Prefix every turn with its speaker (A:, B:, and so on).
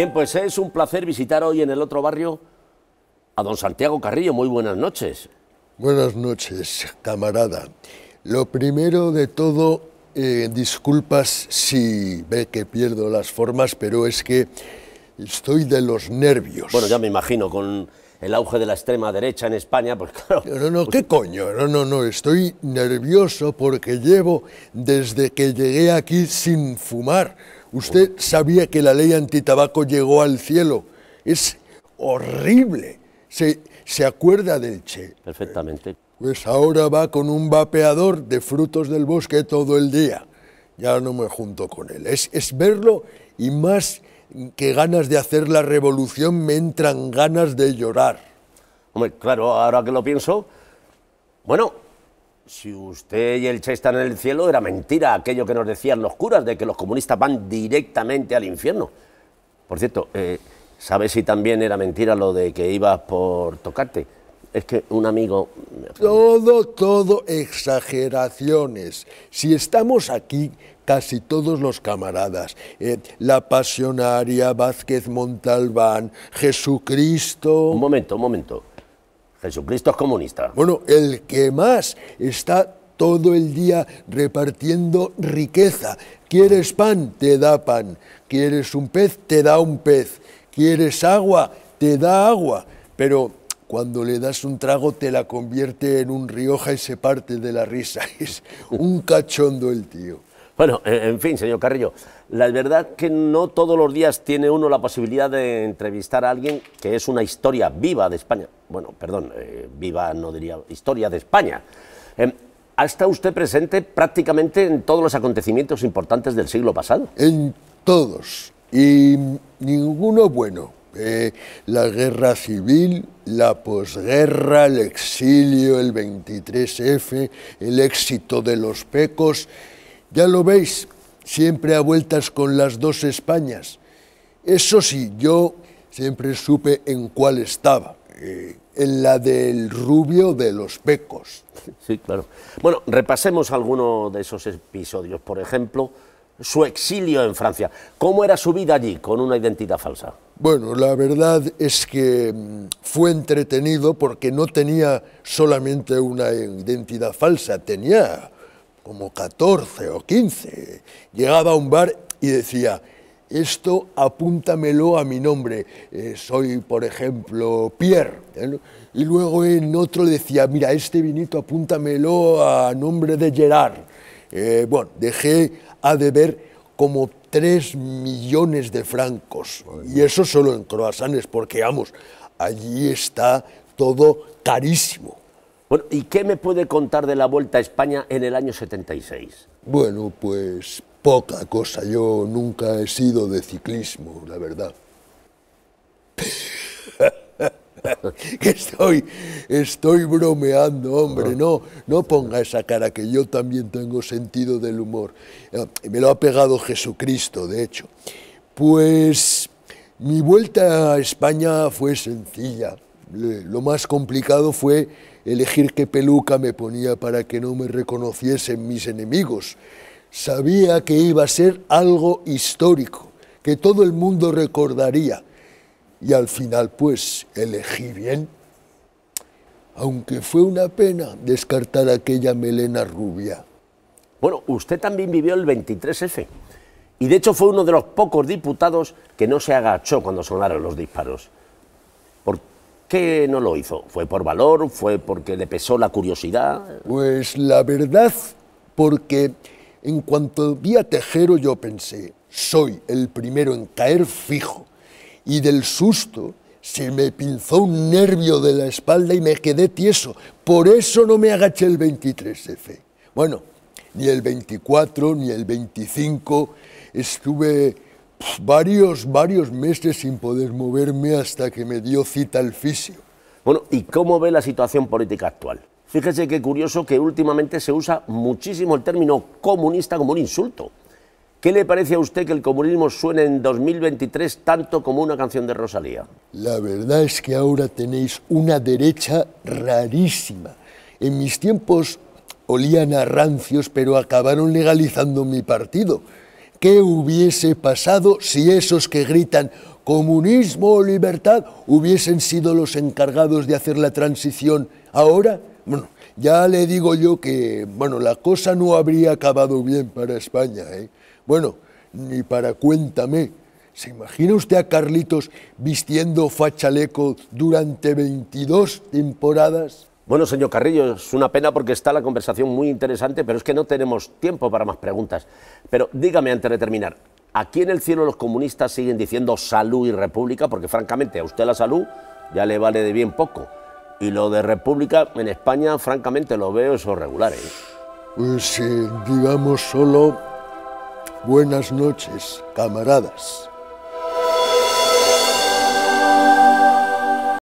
A: Bien, pues es un placer visitar hoy en el otro barrio a don Santiago Carrillo. Muy buenas noches.
B: Buenas noches, camarada. Lo primero de todo, eh, disculpas si ve que pierdo las formas, pero es
A: que estoy de los nervios. Bueno, ya me imagino, con el auge de la extrema derecha en España, pues claro.
B: No, no, ¿qué coño? No, no, no, estoy nervioso porque llevo desde que llegué aquí sin fumar Usted sabía que la ley antitabaco llegó al cielo. Es horrible. Se, acuerda del Che.
A: Perfectamente.
B: Pues ahora va con un vapeador de frutos del bosque todo el día. Ya no me junto con él. Es, es verlo y más
A: que ganas de hacer la revolución me entran ganas de llorar. Hombre, claro, ahora que lo pienso, bueno, si usted y el Che están en el cielo, era mentira aquello que nos decían los curas de que los comunistas van directamente al infierno. Por cierto, eh, ¿sabe si también era mentira lo de que ibas por tocarte? Es que un amigo...
B: Todo, todo exageraciones. Si estamos aquí casi todos los camaradas, eh, la pasionaria, Vázquez Montalbán, Jesucristo... Un momento, un momento. Jesucristo es comunista. Bueno, el que más está todo el día repartiendo riqueza. Quieres pan, te da pan. Quieres un pez, te da un pez. Quieres agua, te da agua. Pero cuando le das
A: un trago te la convierte en un Rioja y se parte de la risa. Es un cachondo el tío. Bueno, en fin, señor Carrillo, la verdad que no todos los días tiene uno la posibilidad de entrevistar a alguien que es una historia viva de España. Bueno, perdón, eh, viva no diría, historia de España. Em, ¿Ha estado usted presente prácticamente en todos los acontecimientos importantes del siglo pasado? En todos, y ninguno bueno. Eh, la guerra civil, la posguerra,
B: el exilio, el 23F, el éxito de los pecos, ya lo veis, siempre a vueltas con las dos Españas. Eso sí, yo siempre supe en cuál estaba, eh, en la
A: del rubio de los pecos. Sí, claro. Bueno, repasemos algunos de esos episodios. Por ejemplo, su exilio en Francia. ¿Cómo era su vida allí con una identidad falsa?
B: Bueno, la verdad es que mm, fue entretenido porque no tenía solamente una identidad falsa, tenía como 14 o 15, llegaba a un bar y decía, esto apúntamelo a mi nombre, eh, soy por ejemplo Pierre. ¿eh? Y luego en otro decía, mira, este vinito apúntamelo a nombre de Gerard. Eh, bueno, dejé a deber como 3 millones de francos.
A: Y eso solo en croissants, porque vamos, allí está todo carísimo. Bueno, ¿y qué me puede contar de la Vuelta a España en el año 76?
B: Bueno, pues poca cosa. Yo nunca he sido de ciclismo, la verdad. estoy, estoy bromeando, hombre, no, no ponga esa cara, que yo también tengo sentido del humor. Ah, me lo ha pegado Jesucristo, de hecho. Pues mi vuelta a España fue sencilla lo más complicado fue elegir qué peluca me ponía para que no me reconociesen mis enemigos. Sabía que iba a ser algo histórico, que todo el mundo recordaría. Y al final, pues, elegí bien.
A: Aunque fue una pena descartar aquella melena rubia. Bueno, usted también vivió el 23F. Y de hecho fue uno de los pocos diputados que no se agachó cuando sonaron los disparos. ¿Por qué no lo hizo? ¿Fue por valor? ¿Fue porque le pesó la curiosidad?
B: Pues la verdad, porque en cuanto vi a Tejero yo pensé, soy el primero en caer fijo. Y del susto se me pinzó un nervio de la espalda y me quedé tieso. Por eso no me agaché el 23F. Bueno, ni el 24 ni el 25 estuve varios, varios
A: meses sin poder moverme hasta que me dio cita al fisio. Bueno, ¿y cómo ve la situación política actual? Fíjese qué curioso que últimamente se usa muchísimo el término comunista como un insulto. ¿Qué le parece a usted que el comunismo suene en 2023 tanto como una canción de Rosalía?
B: La verdad es que ahora tenéis una derecha rarísima. En mis tiempos olían a
A: rancios, pero acabaron
B: legalizando mi partido. ¿Qué hubiese pasado si esos que gritan comunismo o libertad hubiesen sido los encargados de hacer la transición ahora? Bueno, ya le digo yo que bueno, la cosa no habría acabado bien para España. ¿eh? Bueno, ni para cuéntame. ¿Se imagina usted a Carlitos vistiendo fachaleco durante 22 temporadas?
A: Bueno, señor Carrillo, es una pena porque está la conversación muy interesante, pero es que no tenemos tiempo para más preguntas. Pero dígame antes de terminar, aquí en el cielo los comunistas siguen diciendo salud y república, porque francamente a usted la salud ya le vale de bien poco. Y lo de república en España, francamente lo veo eso regular. ¿eh?
B: Pues eh, digamos solo buenas noches, camaradas.